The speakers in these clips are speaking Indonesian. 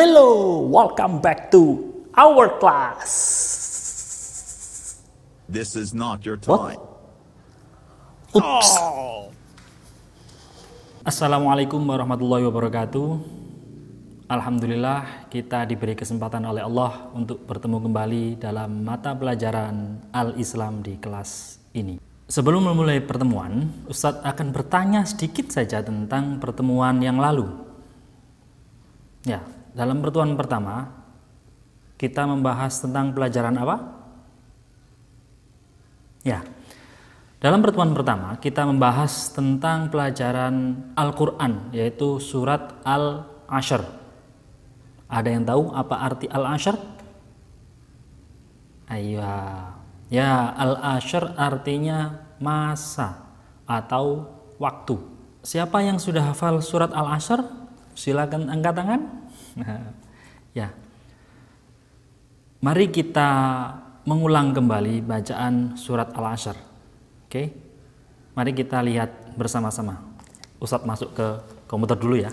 Hello, welcome back to our class. This is not your time. What? Oops. Oh. Assalamualaikum warahmatullahi wabarakatuh. Alhamdulillah kita diberi kesempatan oleh Allah untuk bertemu kembali dalam mata pelajaran Al-Islam di kelas ini. Sebelum memulai pertemuan, Ustadz akan bertanya sedikit saja tentang pertemuan yang lalu. Ya, dalam pertemuan pertama kita membahas tentang pelajaran apa? Ya. Dalam pertemuan pertama kita membahas tentang pelajaran Al-Qur'an yaitu surat al asyr Ada yang tahu apa arti al asyr Ayo. Ya, al asyr artinya masa atau waktu. Siapa yang sudah hafal surat al asyr Silakan angkat tangan. Nah, ya. Mari kita mengulang kembali bacaan surat al asyr Oke. Mari kita lihat bersama-sama. Ustaz masuk ke komputer dulu ya.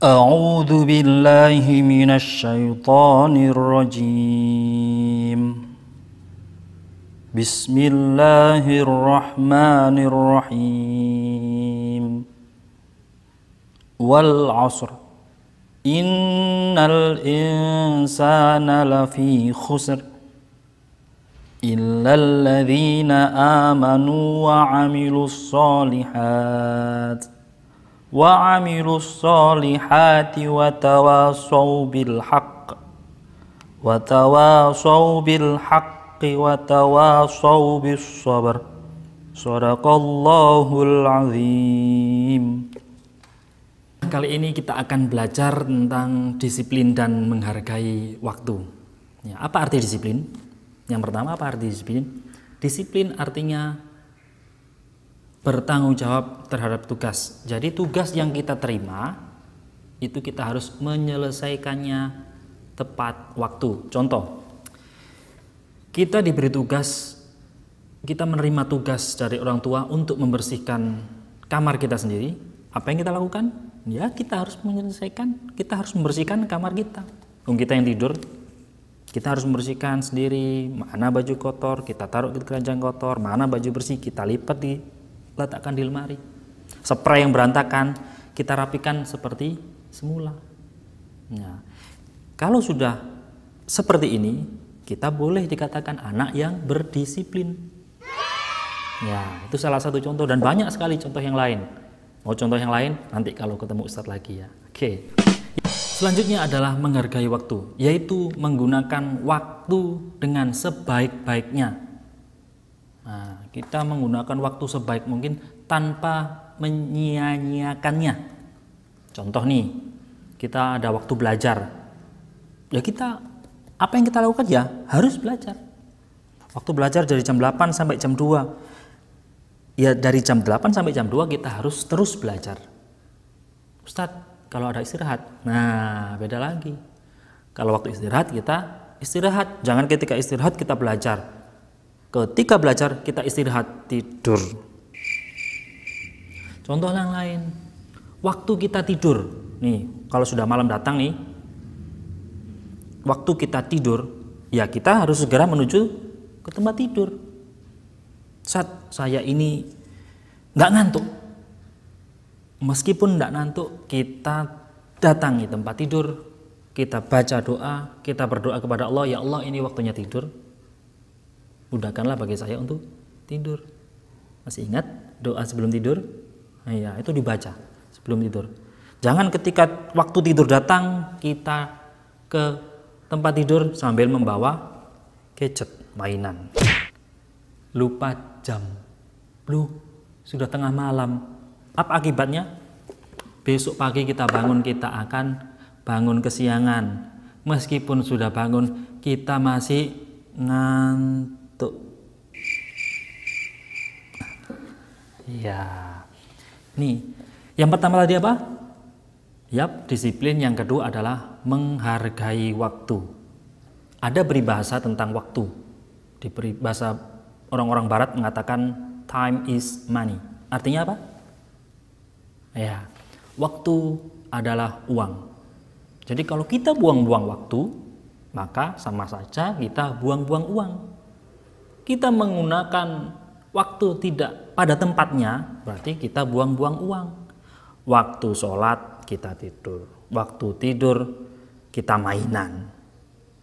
A'udzu billahi minasy syaithanir rajim. Bismillahirrahmanirrahim. Wal 'ashr إن الإنسان لفي خسر إلا الذين آمنوا وعملوا الصالحات وعملوا الصالحات وتواصوا بالحق وتواصوا بالحق وتواصوا بالصبر صدق الله العظيم kali ini kita akan belajar tentang disiplin dan menghargai waktu. Ya, apa arti disiplin? Yang pertama apa arti disiplin? Disiplin artinya bertanggung jawab terhadap tugas. Jadi tugas yang kita terima itu kita harus menyelesaikannya tepat waktu. Contoh, kita diberi tugas, kita menerima tugas dari orang tua untuk membersihkan kamar kita sendiri. Apa yang kita lakukan? ya kita harus menyelesaikan, kita harus membersihkan kamar kita. kita.Ung kita yang tidur, kita harus membersihkan sendiri. Mana baju kotor kita taruh di keranjang kotor, mana baju bersih kita lipat di letakkan di lemari. Spray yang berantakan kita rapikan seperti semula. Nah, kalau sudah seperti ini, kita boleh dikatakan anak yang berdisiplin. Ya, itu salah satu contoh dan banyak sekali contoh yang lain. Mau contoh yang lain? Nanti kalau ketemu Ustadz lagi ya. Oke. Okay. Selanjutnya adalah menghargai waktu, yaitu menggunakan waktu dengan sebaik-baiknya. Nah, kita menggunakan waktu sebaik mungkin tanpa menyia-nyiakannya. Contoh nih, kita ada waktu belajar. Ya kita apa yang kita lakukan ya harus belajar. Waktu belajar dari jam 8 sampai jam 2 ya dari jam 8 sampai jam 2 kita harus terus belajar. Ustadz, kalau ada istirahat, nah beda lagi. Kalau waktu istirahat kita istirahat, jangan ketika istirahat kita belajar. Ketika belajar kita istirahat tidur. Contoh yang lain, waktu kita tidur, nih kalau sudah malam datang nih, waktu kita tidur, ya kita harus segera menuju ke tempat tidur Ustaz, saya ini nggak ngantuk. Meskipun nggak ngantuk, kita datangi tempat tidur, kita baca doa, kita berdoa kepada Allah, ya Allah ini waktunya tidur. Mudahkanlah bagi saya untuk tidur. Masih ingat doa sebelum tidur? Nah, ya, itu dibaca sebelum tidur. Jangan ketika waktu tidur datang kita ke tempat tidur sambil membawa gadget mainan lupa jam. Lu sudah tengah malam. Apa akibatnya? Besok pagi kita bangun kita akan bangun kesiangan. Meskipun sudah bangun, kita masih ngantuk. Ya. Nih, yang pertama tadi apa? Yap, disiplin. Yang kedua adalah menghargai waktu. Ada peribahasa tentang waktu. Di bahasa orang-orang barat mengatakan time is money. Artinya apa? Ya, waktu adalah uang. Jadi kalau kita buang-buang waktu, maka sama saja kita buang-buang uang. Kita menggunakan waktu tidak pada tempatnya, berarti kita buang-buang uang. Waktu sholat kita tidur, waktu tidur kita mainan,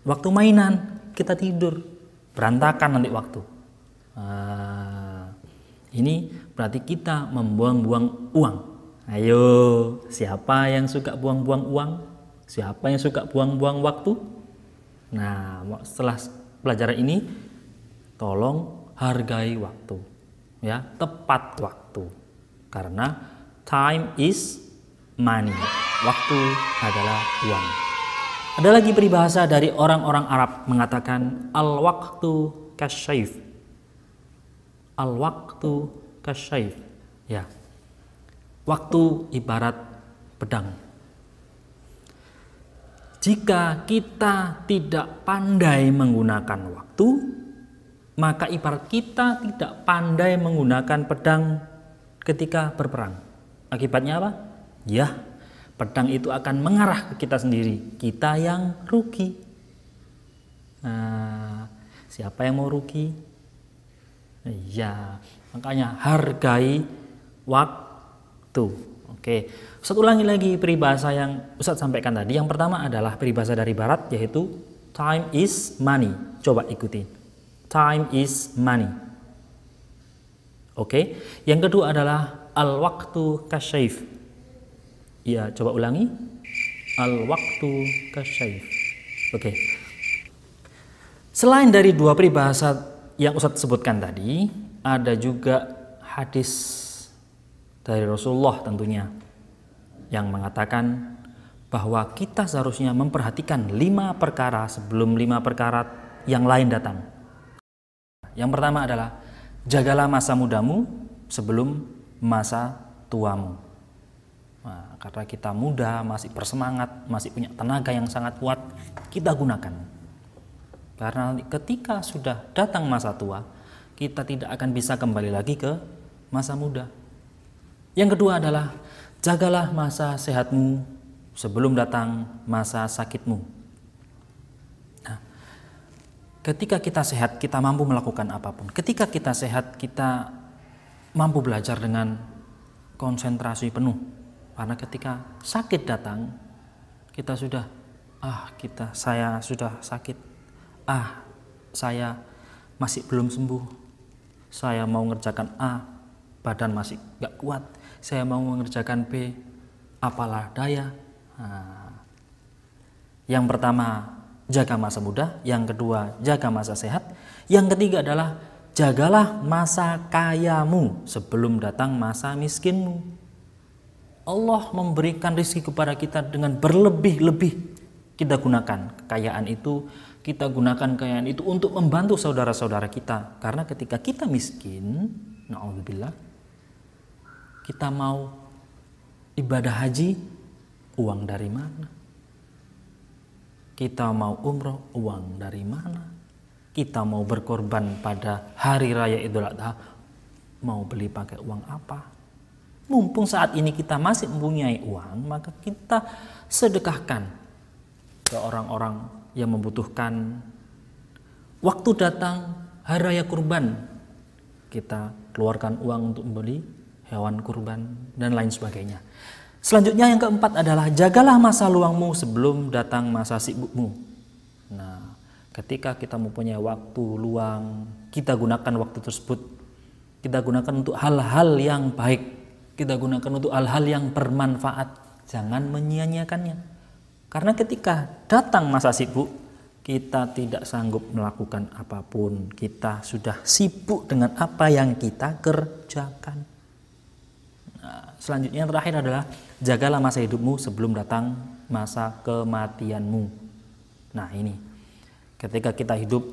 waktu mainan kita tidur, berantakan nanti waktu. Wah, ini berarti kita membuang-buang uang. Ayo, siapa yang suka buang-buang uang? Siapa yang suka buang-buang waktu? Nah, setelah pelajaran ini, tolong hargai waktu, ya, tepat waktu, karena time is money. Waktu adalah uang. Ada lagi peribahasa dari orang-orang Arab mengatakan al-waktu kasyif al waktu Syaikh ya waktu ibarat pedang jika kita tidak pandai menggunakan waktu maka ibarat kita tidak pandai menggunakan pedang ketika berperang akibatnya apa ya pedang itu akan mengarah ke kita sendiri kita yang rugi nah, siapa yang mau rugi Iya, makanya hargai waktu. Oke, Ustaz ulangi lagi peribahasa yang Ustaz sampaikan tadi. Yang pertama adalah peribahasa dari Barat yaitu time is money. Coba ikuti. Time is money. Oke, yang kedua adalah al waktu kasyif. Iya, coba ulangi. Al waktu kasyif. Oke. Selain dari dua peribahasa yang Ustadz sebutkan tadi, ada juga hadis dari Rasulullah tentunya yang mengatakan bahwa kita seharusnya memperhatikan lima perkara sebelum lima perkara yang lain datang. Yang pertama adalah jagalah masa mudamu sebelum masa tuamu. Nah, karena kita muda, masih bersemangat, masih punya tenaga yang sangat kuat, kita gunakan. Karena ketika sudah datang masa tua, kita tidak akan bisa kembali lagi ke masa muda. Yang kedua adalah jagalah masa sehatmu sebelum datang masa sakitmu. Nah, ketika kita sehat, kita mampu melakukan apapun. Ketika kita sehat, kita mampu belajar dengan konsentrasi penuh. Karena ketika sakit datang, kita sudah ah kita saya sudah sakit ah saya masih belum sembuh saya mau mengerjakan A badan masih gak kuat saya mau mengerjakan B apalah daya nah, yang pertama jaga masa muda yang kedua jaga masa sehat yang ketiga adalah jagalah masa kayamu sebelum datang masa miskinmu Allah memberikan rezeki kepada kita dengan berlebih-lebih kita gunakan kekayaan itu kita gunakan kekayaan itu untuk membantu saudara-saudara kita. Karena ketika kita miskin, na'udzubillah, kita mau ibadah haji, uang dari mana? Kita mau umroh, uang dari mana? Kita mau berkorban pada hari raya Idul Adha, mau beli pakai uang apa? Mumpung saat ini kita masih mempunyai uang, maka kita sedekahkan ke orang-orang yang membutuhkan waktu datang hari raya kurban kita keluarkan uang untuk membeli hewan kurban dan lain sebagainya. Selanjutnya yang keempat adalah jagalah masa luangmu sebelum datang masa sibukmu. Nah, ketika kita mempunyai waktu luang, kita gunakan waktu tersebut. Kita gunakan untuk hal-hal yang baik. Kita gunakan untuk hal-hal yang bermanfaat. Jangan menyia-nyiakannya. Karena ketika datang masa sibuk, kita tidak sanggup melakukan apapun. Kita sudah sibuk dengan apa yang kita kerjakan. Nah, selanjutnya yang terakhir adalah jagalah masa hidupmu sebelum datang masa kematianmu. Nah, ini ketika kita hidup,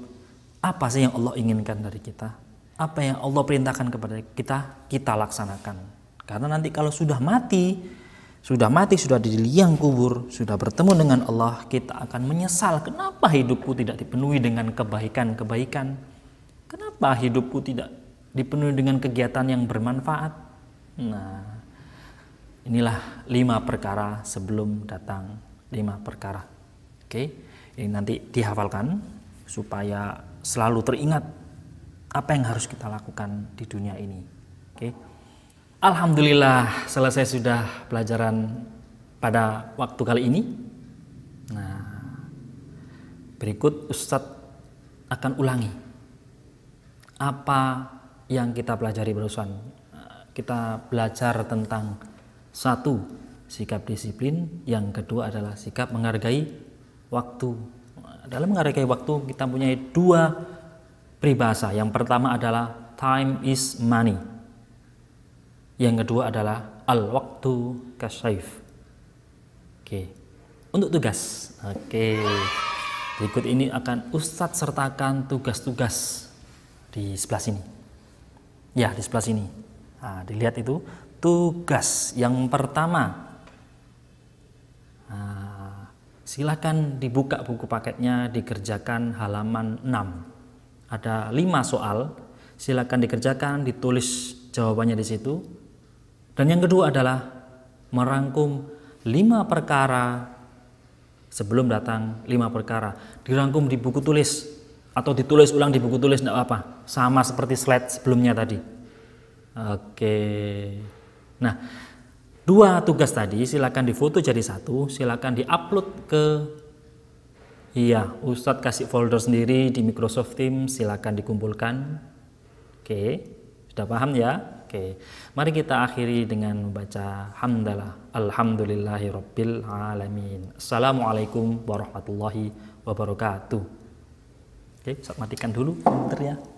apa sih yang Allah inginkan dari kita? Apa yang Allah perintahkan kepada kita, kita laksanakan. Karena nanti kalau sudah mati, sudah mati, sudah di liang kubur, sudah bertemu dengan Allah, kita akan menyesal kenapa hidupku tidak dipenuhi dengan kebaikan-kebaikan. Kenapa hidupku tidak dipenuhi dengan kegiatan yang bermanfaat? Nah, inilah lima perkara sebelum datang lima perkara. Oke, ini nanti dihafalkan supaya selalu teringat apa yang harus kita lakukan di dunia ini. Oke. Alhamdulillah selesai sudah pelajaran pada waktu kali ini. Nah, berikut Ustadz akan ulangi apa yang kita pelajari barusan. Kita belajar tentang satu sikap disiplin, yang kedua adalah sikap menghargai waktu. Dalam menghargai waktu kita punya dua peribahasa. Yang pertama adalah time is money. Yang kedua adalah al-waktu kasyif. Oke. Untuk tugas. Oke. Berikut ini akan Ustadz sertakan tugas-tugas di sebelah sini. Ya, di sebelah sini. Nah, dilihat itu tugas yang pertama. Nah, silahkan dibuka buku paketnya, dikerjakan halaman 6. Ada 5 soal, Silakan dikerjakan, ditulis jawabannya di situ dan yang kedua adalah merangkum lima perkara sebelum datang lima perkara dirangkum di buku tulis atau ditulis ulang di buku tulis tidak apa sama seperti slide sebelumnya tadi oke nah dua tugas tadi silakan difoto jadi satu silakan diupload ke iya Ustadz kasih folder sendiri di Microsoft Teams silakan dikumpulkan oke sudah paham ya Oke, mari kita akhiri dengan membaca hamdalah. Alhamdulillahi alamin. Assalamualaikum warahmatullahi wabarakatuh. Oke, matikan dulu komputernya.